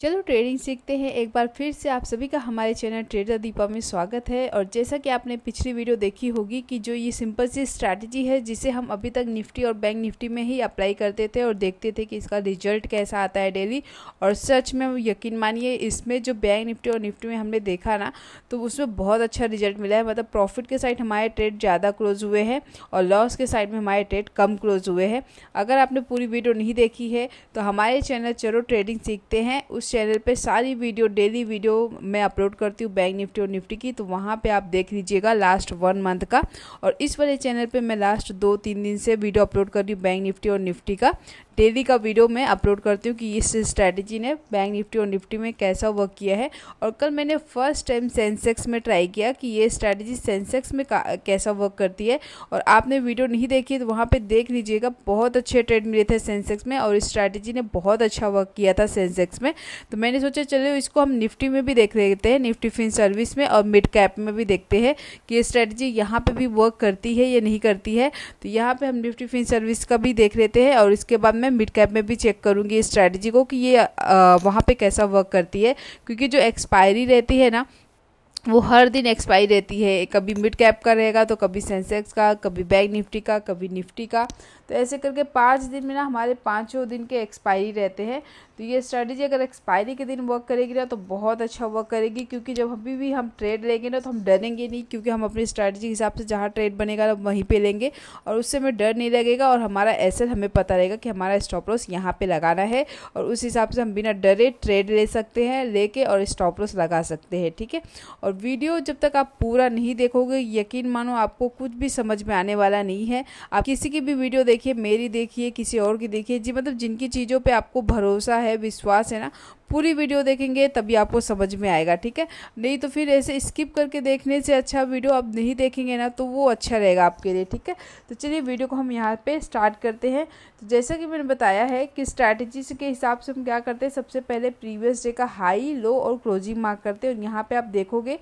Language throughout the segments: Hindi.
चलो ट्रेडिंग सीखते हैं एक बार फिर से आप सभी का हमारे चैनल ट्रेडर दीपा में स्वागत है और जैसा कि आपने पिछली वीडियो देखी होगी कि जो ये सिंपल सी स्ट्रैटेजी है जिसे हम अभी तक निफ्टी और बैंक निफ्टी में ही अप्लाई करते थे और देखते थे कि इसका रिजल्ट कैसा आता है डेली और सच में यकीन मानिए इसमें जो बैंक निफ्टी और निफ्टी में हमने देखा ना तो उसमें बहुत अच्छा रिजल्ट मिला है मतलब प्रॉफिट के साइड हमारे ट्रेड ज़्यादा क्लोज हुए हैं और लॉस के साइड में हमारे ट्रेड कम क्लोज हुए हैं अगर आपने पूरी वीडियो नहीं देखी है तो हमारे चैनल चलो ट्रेडिंग सीखते हैं उस चैनल पे सारी वीडियो डेली वीडियो मैं अपलोड करती हूँ बैंक निफ्टी और निफ्टी की तो वहाँ पे आप देख लीजिएगा लास्ट वन मंथ का और इस वाले चैनल पे मैं लास्ट दो तीन दिन से वीडियो अपलोड कर रही हूँ बैंक निफ्टी और निफ्टी का डेली का वीडियो मैं अपलोड करती हूँ कि इस स्ट्रैटेजी ने बैंक निफ्टी और निफ्टी में कैसा वर्क किया है और कल मैंने फर्स्ट टाइम सेंसेक्स में ट्राई किया कि ये स्ट्रैटेजी सेंसेक्स में कैसा वर्क करती है और आपने वीडियो नहीं देखी तो वहाँ पर देख लीजिएगा बहुत अच्छे ट्रेड मिले थे सेंसेक्स में और स्ट्रैटेजी ने बहुत अच्छा वर्क किया था सेंसेक्स में तो मैंने सोचा चलो इसको हम निफ्टी में भी देख लेते हैं निफ्टी फिन सर्विस में और मिड कैप में भी देखते हैं कि ये स्ट्रैटेजी यहाँ पर भी वर्क करती है या नहीं करती है तो यहाँ पर हम निफ्टी फिन सर्विस का भी देख लेते हैं और इसके बाद में मैं मिड कैप में भी चेक करूँगी इस स्ट्रैटेजी को कि ये वहाँ पे कैसा वर्क करती है क्योंकि जो एक्सपायरी रहती है ना वो हर दिन एक्सपायरी रहती है कभी मिड कैप का रहेगा तो कभी सेंसेक्स का कभी बैंक निफ्टी का कभी निफ्टी का तो ऐसे करके पाँच दिन में ना हमारे पाँचों दिन के एक्सपायरी रहते हैं तो ये स्ट्रैटेजी अगर एक्सपायरी के दिन वर्क करेगी ना तो बहुत अच्छा वर्क करेगी क्योंकि जब अभी भी हम ट्रेड लेंगे ना तो हम डरेंगे नहीं क्योंकि हम अपनी स्ट्रैटेजी के हिसाब से जहाँ ट्रेड बनेगा ना वहीं पर लेंगे और उससे हमें डर नहीं लगेगा और हमारा ऐसे हमें पता रहेगा कि हमारा स्टॉप लॉस यहाँ पर लगाना है और उस हिसाब से हम बिना डरे ट्रेड ले सकते हैं लेके और स्टॉप लॉस लगा सकते हैं ठीक है और वीडियो जब तक आप पूरा नहीं देखोगे यकीन मानो आपको कुछ भी समझ में आने वाला नहीं है आप किसी की भी वीडियो देख देखिए मेरी देखिए किसी और की देखिए जी मतलब जिनकी चीज़ों पे आपको भरोसा है विश्वास है ना पूरी वीडियो देखेंगे तभी आपको समझ में आएगा ठीक है नहीं तो फिर ऐसे स्किप करके देखने से अच्छा वीडियो आप नहीं देखेंगे ना तो वो अच्छा रहेगा आपके लिए ठीक है तो चलिए वीडियो को हम यहाँ पे स्टार्ट करते हैं तो जैसा कि मैंने बताया है कि स्ट्रैटेजी के हिसाब से हम क्या करते हैं सबसे पहले प्रीवियस डे का हाई लो और क्लोजिंग मार्क करते हैं और यहाँ पर आप देखोगे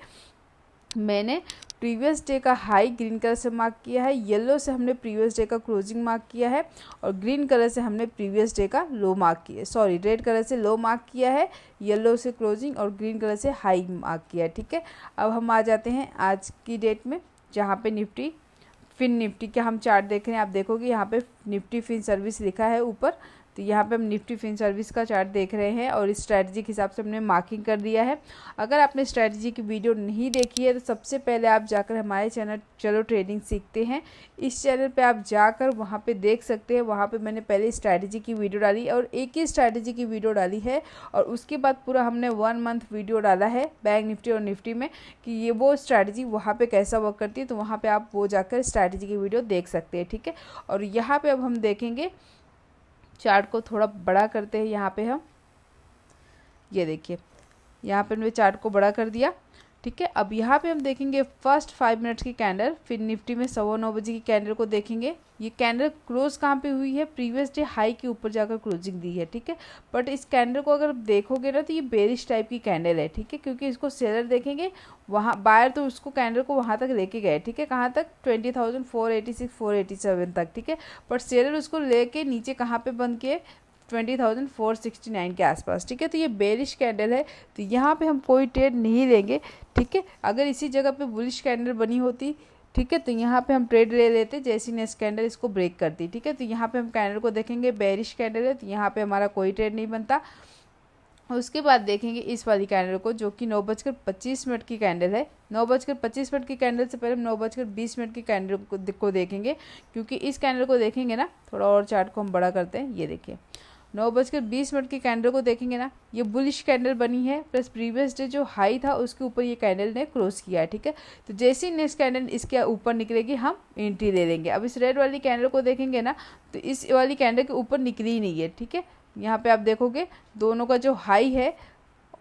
मैंने प्रीवियस डे का हाई ग्रीन कलर से मार्क किया है येलो से हमने प्रीवियस डे का क्लोजिंग मार्क किया है और ग्रीन कलर से हमने प्रीवियस डे का लो मार्क किया है सॉरी रेड कलर से लो मार्क किया है येलो से क्लोजिंग और ग्रीन कलर से हाई मार्क किया है ठीक है अब हम आ जाते हैं आज की डेट में जहाँ पे निफ्टी फिन निफ्टी का हम चार्ट देख रहे हैं आप देखोगे यहाँ पे निफ्टी फिन सर्विस लिखा है ऊपर तो यहाँ पे हम निफ्टी फिन सर्विस का चार्ट देख रहे हैं और इस स्ट्रैटेजी के हिसाब से हमने मार्किंग कर दिया है अगर आपने स्ट्रैटेजी की वीडियो नहीं देखी है तो सबसे पहले आप जाकर हमारे चैनल चलो ट्रेडिंग सीखते हैं इस चैनल पे आप जाकर वहाँ पे देख सकते हैं वहाँ पे मैंने पहले स्ट्रैटेजी की वीडियो डाली और एक ही स्ट्रैटेजी की वीडियो डाली है और उसके बाद पूरा हमने वन मंथ वीडियो डाला है बैंक निफ्टी और निफ्टी में कि ये वो स्ट्रैटेजी वहाँ पर कैसा वर्क करती है तो वहाँ पर आप वो जाकर स्ट्रैटेजी की वीडियो देख सकते हैं ठीक है और यहाँ पर अब हम देखेंगे चार्ट को थोड़ा बड़ा करते हैं यहाँ पे हम ये देखिए यहाँ पे मैंने चार्ट को बड़ा कर दिया ठीक है अब यहाँ पे हम देखेंगे फर्स्ट फाइव मिनट्स की कैंडल फिर निफ्टी में सवा नौ बजे की कैंडल को देखेंगे ये कैंडल क्लोज कहाँ पे हुई है प्रीवियस डे हाई के ऊपर जाकर क्लोजिंग दी है ठीक है बट इस कैंडल को अगर देखोगे ना तो ये बेरिश टाइप की कैंडल है ठीक है क्योंकि इसको सेलर देखेंगे वहाँ बायर तो उसको कैंडल को वहाँ तक लेके गए ठीक है कहाँ तक twenty thousand four eighty six four eighty seven तक ठीक है बट सेलर उसको लेके नीचे कहाँ पे बंद किए twenty thousand four sixty nine के आसपास ठीक है तो ये बेरिश कैंडल है तो यहाँ पे हम कोई ट्रेड नहीं लेंगे ठीक है अगर इसी जगह पे बुलिश कैंडल बनी होती ठीक है तो यहाँ पे हम ट्रेड ले लेते जैसी ने कैंडल इसको ब्रेक करती ठीक है तो यहाँ पे हम कैंडल को देखेंगे बेरिश कैंडल है तो यहाँ पे हमारा कोई ट्रेड नहीं बनता उसके बाद देखेंगे इस वाली कैंडल को जो कि नौ बजकर पच्चीस मिनट की कैंडल है नौ बजकर पच्चीस मिनट की कैंडल से पहले हम नौ बजकर बीस मिनट की कैंडल को देखेंगे क्योंकि इस कैंडल को देखेंगे ना थोड़ा और चार्ट को हम बड़ा करते हैं ये देखिए नौ बजकर बीस मिनट के कैंडल को देखेंगे ना ये बुलिश कैंडल बनी है प्लस प्रीवियस डे जो हाई था उसके ऊपर ये कैंडल ने क्रॉस किया है ठीक है तो जैसे ही नेक्स्ट कैंडल इसके ऊपर निकलेगी हम एंट्री ले लेंगे अब इस रेड वाली कैंडल को देखेंगे ना तो इस वाली कैंडल के ऊपर निकली ही नहीं है ठीक है यहाँ पर आप देखोगे दोनों का जो हाई है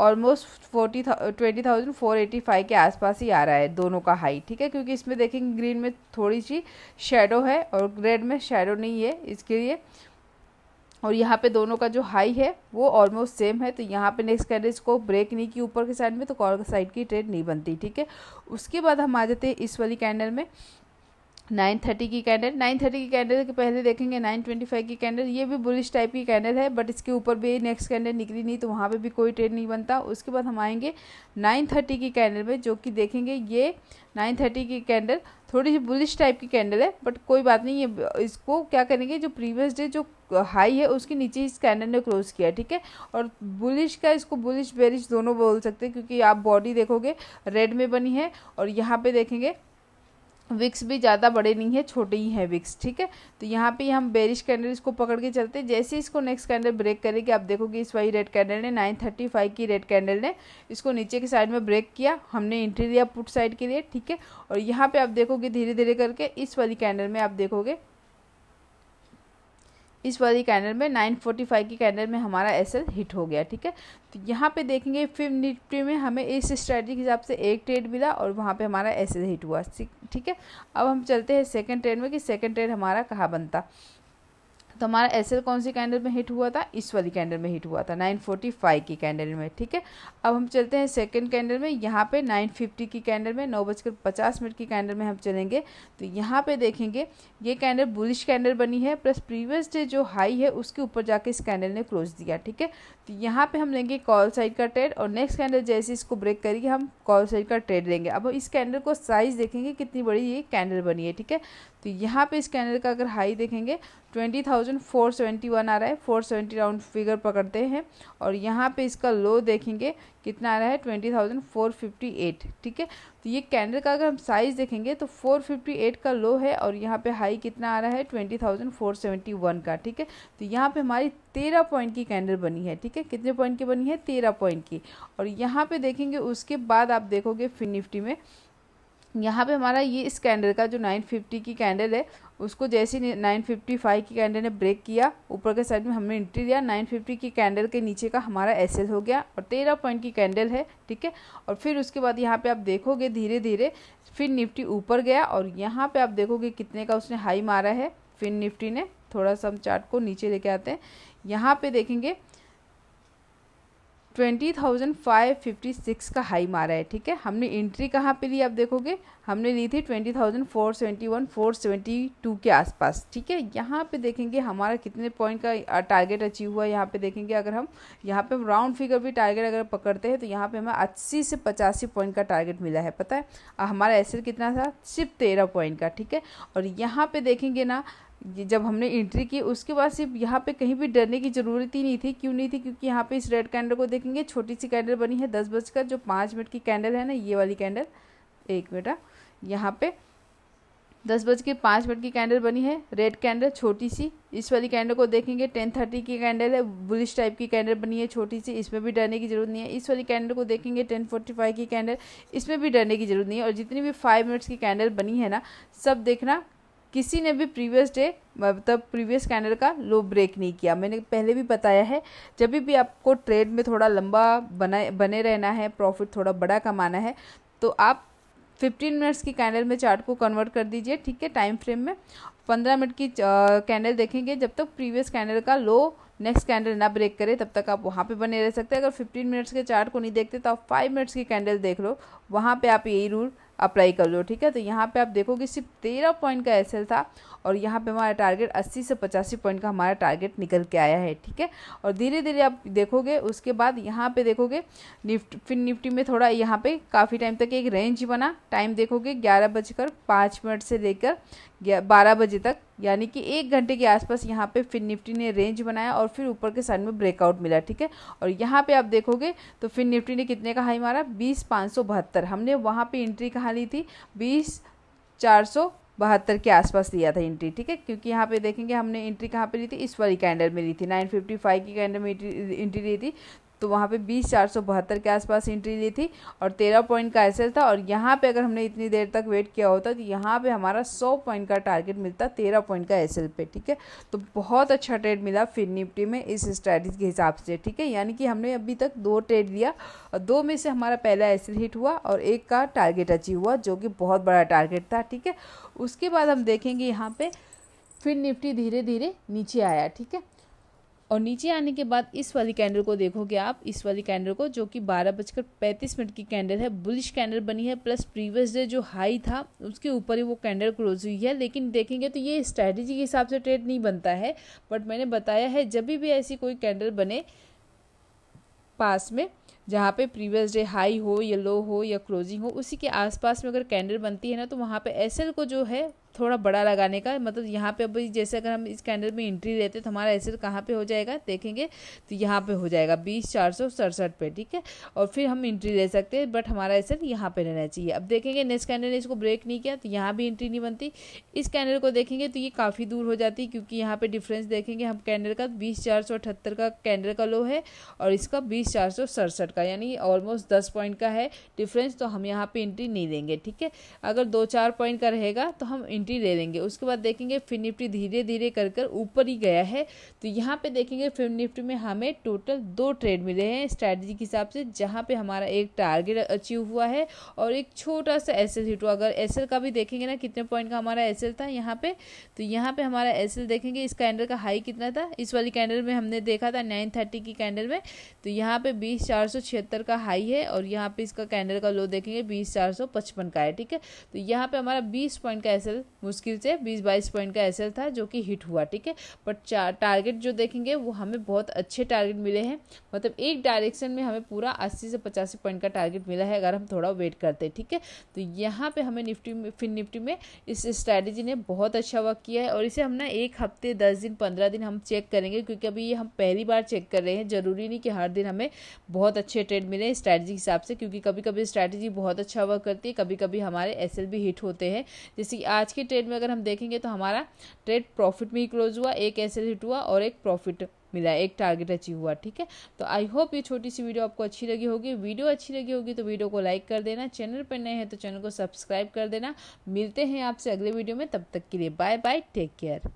almost forty twenty thousand four eighty five के आसपास ही आ रहा है दोनों का हाई ठीक है क्योंकि इसमें देखेंगे ग्रीन में थोड़ी सी शेडो है और रेड में शेडो नहीं है इसके लिए और यहाँ पे दोनों का जो हाई है वो ऑलमोस्ट सेम है तो यहाँ पे नेक्स्ट कैंडल को ब्रेक नहीं की ऊपर के साइड में तो कॉल साइड की ट्रेड नहीं बनती ठीक है उसके बाद हम आ जाते हैं इस वाली कैंडल में नाइन थर्टी की कैंडल नाइन थर्टी की कैंडल के पहले देखेंगे नाइन ट्वेंटी फाइव की कैंडल ये भी बुलिश टाइप की कैंडल है बट इसके ऊपर भी नेक्स्ट कैंडल निकली नहीं तो वहाँ पे भी कोई ट्रेड नहीं बनता उसके बाद हम आएंगे नाइन थर्टी की कैंडल में जो कि देखेंगे ये नाइन थर्टी की कैंडल थोड़ी सी बुलिश टाइप की कैंडल है बट कोई बात नहीं ये इसको क्या करेंगे जो प्रीवियस डे जो हाई है उसके नीचे इस कैंडल ने क्लोज किया ठीक है और बुलिश का इसको बुलिश बेरिश दोनों बोल सकते हैं क्योंकि आप बॉडी देखोगे रेड में बनी है और यहाँ पे देखेंगे विक्स भी ज़्यादा बड़े नहीं है छोटे ही हैं विक्स ठीक है तो यहाँ पे हम बेरिश कैंडल इसको पकड़ के चलते हैं जैसे इसको नेक्स्ट कैंडल ब्रेक करेगी आप देखोगे इस वही रेड कैंडल ने नाइन थर्टी फाइव की रेड कैंडल ने इसको नीचे के साइड में ब्रेक किया हमने एंट्री दिया पुट साइड के लिए ठीक है और यहाँ पर आप देखोगे धीरे धीरे करके इस वाली कैंडल में आप देखोगे इस वाली कैंडल में 945 की कैंडल में हमारा एस हिट हो गया ठीक है तो यहाँ पे देखेंगे फिफ्थ निफ्टी में हमें इस स्ट्रेटजी के हिसाब से एक ट्रेड मिला और वहाँ पे हमारा एस हिट हुआ ठीक है अब हम चलते हैं सेकंड ट्रेड में कि सेकंड ट्रेड हमारा कहाँ बनता तो हमारा एसएल कौन सी कैंडल में हिट हुआ था इस वाली कैंडल में हिट हुआ था 945 की कैंडल में ठीक है अब हम चलते हैं सेकंड कैंडल में यहाँ पे 950 की कैंडल में नौ बजकर पचास मिनट की कैंडल में हम चलेंगे तो यहाँ पे देखेंगे ये कैंडल बुलिश कैंडल बनी है प्लस प्रीवियस डे जो हाई है उसके ऊपर जाके इस कैंडल ने क्लोज दिया ठीक है तो यहाँ पर हम लेंगे कॉल साइड का ट्रेड और नेक्स्ट कैंडल जैसे इसको ब्रेक करेगी हम कॉल साइड का ट्रेड लेंगे अब इस कैंडल को साइज़ देखेंगे कितनी बड़ी ये कैंडल बनी है ठीक है तो यहाँ पे इस कैंडल का अगर हाई देखेंगे twenty thousand four seventy one आ रहा है फोर सेवेंटी राउंड फिगर पकड़ते हैं और यहाँ पे इसका लो देखेंगे कितना आ रहा है twenty thousand four fifty eight ठीक है तो ये कैंडल का अगर हम साइज़ देखेंगे तो फोर फिफ्टी एट का लो है और यहाँ पे हाई कितना आ रहा है twenty thousand four seventy one का ठीक है तो यहाँ पे हमारी तेरह पॉइंट की कैंडल बनी है ठीक है कितने पॉइंट की बनी है तेरह पॉइंट की और यहाँ पे देखेंगे उसके बाद आप देखोगे फिर निफ्टी में यहाँ पे हमारा ये इस कैंडल का जो 950 की कैंडल है उसको जैसे 955 की कैंडल ने ब्रेक किया ऊपर के साइड में हमने एंट्री दिया 950 की कैंडल के नीचे का हमारा एस हो गया और तेरह पॉइंट की कैंडल है ठीक है और फिर उसके बाद यहाँ पे आप देखोगे धीरे धीरे फिर निफ्टी ऊपर गया और यहाँ पर आप देखोगे कितने का उसने हाई मारा है फिर निफ्टी ने थोड़ा सा हम चार्ट को नीचे लेके आते हैं यहाँ पर देखेंगे twenty thousand five fifty six का हाई मारा है ठीक है हमने एंट्री कहाँ पे ली आप देखोगे हमने ली थी twenty thousand four seventy one four seventy two के आसपास ठीक है यहाँ पे देखेंगे हमारा कितने पॉइंट का टारगेट अचीव हुआ है यहाँ पे देखेंगे अगर हम यहाँ पे हम राउंड फिगर भी टारगेट अगर पकड़ते हैं तो यहाँ पे हमें अस्सी से पचासी पॉइंट का टारगेट मिला है पता है हमारा एसर कितना था सिर्फ तेरह पॉइंट का ठीक है और यहाँ पर देखेंगे ना जब हमने एंट्री की उसके बाद सिर्फ यहाँ पे कहीं भी डरने की ज़रूरत ही नहीं थी क्यों नहीं थी क्योंकि यहाँ पे इस रेड कैंडल को देखेंगे छोटी सी कैंडल बनी है दस बजकर जो पाँच मिनट की कैंडल है ना ये वाली कैंडल एक बेटा यहाँ पे दस बज के पाँच मिनट की कैंडल बनी है रेड कैंडल छोटी सी इस वाली कैंडल को देखेंगे टेन थर्टी की कैंडल है बुलिश टाइप की कैंडल बनी है छोटी सी इसमें भी डरने की जरूरत नहीं है इस वाली कैंडल को देखेंगे टेन फोर्टी फाइव की कैंडल इसमें भी डरने की जरूरत नहीं है और जितनी भी फाइव मिनट्स की कैंडल बनी है ना सब देखना किसी ने भी प्रीवियस डे मतलब प्रीवियस कैंडल का लो ब्रेक नहीं किया मैंने पहले भी बताया है जब भी आपको ट्रेड में थोड़ा लंबा बना बने रहना है प्रॉफिट थोड़ा बड़ा कमाना है तो आप 15 मिनट्स की कैंडल में चार्ट को कन्वर्ट कर दीजिए ठीक है टाइम फ्रेम में 15 मिनट की कैंडल देखेंगे जब तक तो प्रीवियस कैंडल का लो नेक्स्ट कैंडल ना ब्रेक करे तब तक आप वहाँ पे बने रह सकते हैं अगर 15 मिनट्स के चार्ट को नहीं देखते तो आप 5 मिनट्स की कैंडल देख लो वहाँ पे आप यही रूल अप्लाई कर लो ठीक है तो यहाँ पे आप देखोगे सिर्फ तेरह पॉइंट का एस था और यहाँ पे हमारा टारगेट अस्सी से पचासी पॉइंट का हमारा टारगेट निकल के आया है ठीक है और धीरे धीरे आप देखोगे उसके बाद यहाँ पे देखोगे निफ्ट फिर निफ्टी में थोड़ा यहाँ पे काफ़ी टाइम तक एक रेंज बना टाइम देखोगे ग्यारह बजकर पाँच मिनट से लेकर बारह बजे तक यानी कि एक घंटे के आसपास यहाँ पे फिन निफ्टी ने रेंज बनाया और फिर ऊपर के साइड में ब्रेकआउट मिला ठीक है और यहाँ पे आप देखोगे तो फिन निफ्टी ने कितने का हाई मारा बीस पाँच सौ बहत्तर हमने वहाँ पे एंट्री कहाँ ली थी बीस चार सौ बहत्तर के आसपास लिया था एंट्री ठीक है क्योंकि यहाँ पे देखेंगे हमने एंट्री कहाँ पे ली थी इस वाली कैंडल में ली थी नाइन फिफ्टी फाइव की कैंडल में एंट्री ली थी तो वहाँ पे बीस चार सौ बहत्तर के आसपास एंट्री ली थी और तेरह पॉइंट का एसएल था और यहाँ पे अगर हमने इतनी देर तक वेट किया होता तो यहाँ पे हमारा सौ पॉइंट का टारगेट मिलता तेरह पॉइंट का एसएल पे ठीक है तो बहुत अच्छा ट्रेड मिला फिर निफ्टी में इस स्ट्रैटेजी के हिसाब से ठीक है यानी कि हमने अभी तक दो ट्रेड लिया और दो में से हमारा पहला एस हिट हुआ और एक का टारगेट अचीव हुआ जो कि बहुत बड़ा टारगेट था ठीक है उसके बाद हम देखेंगे यहाँ पर फिर निफ्टी धीरे धीरे नीचे आया ठीक है और नीचे आने के बाद इस वाली कैंडल को देखोगे आप इस वाली कैंडल को जो कि बारह बजकर पैंतीस मिनट की कैंडल है बुलिश कैंडल बनी है प्लस प्रीवियस डे जो हाई था उसके ऊपर ही वो कैंडल क्लोज हुई है लेकिन देखेंगे तो ये स्ट्रैटेजी के हिसाब से ट्रेड नहीं बनता है बट मैंने बताया है जब भी ऐसी कोई कैंडल बने पास में जहाँ पे प्रीवियस डे हाई हो या लो हो या क्लोजिंग हो उसी के आसपास में अगर कैंडल बनती है ना तो वहाँ पे एसएल को जो है थोड़ा बड़ा लगाने का मतलब यहाँ पे अभी जैसे अगर हम इस कैंडल में एंट्री लेते तो हमारा एसेट कहाँ पे हो जाएगा देखेंगे तो यहाँ पे हो जाएगा बीस चार सौ सड़सठ पे ठीक है और फिर हम एंट्री ले सकते हैं बट हमारा एसेट यहाँ पे रहना चाहिए अब देखेंगे नेक्स्ट कैंडल ने इसको ब्रेक नहीं किया तो यहाँ भी एंट्री नहीं बनती इस कैंडल को देखेंगे तो ये काफ़ी दूर हो जाती क्योंकि यहाँ पर डिफरेंस देखेंगे हम कैंडल का बीस चार सौ अठहत्तर का कैंडल का लो है और इसका बीस चार सौ सड़सठ का यानी ऑलमोस्ट दस पॉइंट का है डिफरेंस तो हम यहाँ पर एंट्री नहीं देंगे ठीक है अगर दो चार पॉइंट का रहेगा तो हम एंट्री ले लेंगे उसके बाद देखेंगे फिर निफ्टी धीरे धीरे कर कर ऊपर ही गया है तो यहाँ पे देखेंगे फिर निफ्टी में हमें टोटल दो ट्रेड मिले हैं स्ट्रैटेजी के हिसाब से जहाँ पे हमारा एक टारगेट अचीव हुआ है और एक छोटा सा एस एल हिट हुआ अगर एस का भी देखेंगे ना कितने पॉइंट का हमारा एस था यहाँ पे तो यहाँ पे हमारा एस देखेंगे इस कैंडल का हाई कितना था इस वाली कैंडल में हमने देखा था नाइन थर्टी की कैंडल में तो यहाँ पे बीस चार सौ छिहत्तर का हाई है और यहाँ पे इसका कैंडल का लो देखेंगे बीस चार सौ पचपन का है ठीक है तो यहाँ पे हमारा बीस पॉइंट का एस मुश्किल से बीस बाईस पॉइंट का एस था जो कि हिट हुआ ठीक है बट टारगेट जो देखेंगे वो हमें बहुत अच्छे टारगेट मिले हैं मतलब एक डायरेक्शन में हमें पूरा अस्सी से पचासी पॉइंट का टारगेट मिला है अगर हम थोड़ा वेट करते हैं ठीक है तो यहाँ पे हमें निफ्टी में फिन निफ्टी में इस स्ट्रैटेजी ने बहुत अच्छा वर्क किया है और इसे हम ना एक हफ्ते दस दिन पंद्रह दिन हम चेक करेंगे क्योंकि अभी ये हम पहली बार चेक कर रहे हैं ज़रूरी नहीं कि हर दिन हमें बहुत अच्छे ट्रेड मिले स्ट्रैटेजी के हिसाब से क्योंकि कभी कभी स्ट्रैटेजी बहुत अच्छा वर्क करती है कभी कभी हमारे एस हिट होते हैं जैसे कि आज के ट्रेड ट्रेड में अगर हम देखेंगे तो हमारा ट्रेड प्रॉफिट में ही क्लोज हुआ एक हिट हुआ और एक प्रॉफिट मिला एक टारगेट अचीव हुआ ठीक है तो आई होप ये छोटी सी वीडियो आपको अच्छी लगी होगी वीडियो अच्छी लगी होगी तो वीडियो को लाइक कर देना चैनल पर नए हैं तो चैनल को सब्सक्राइब कर देना मिलते हैं आपसे अगले वीडियो में तब तक के लिए बाय बाय टेक केयर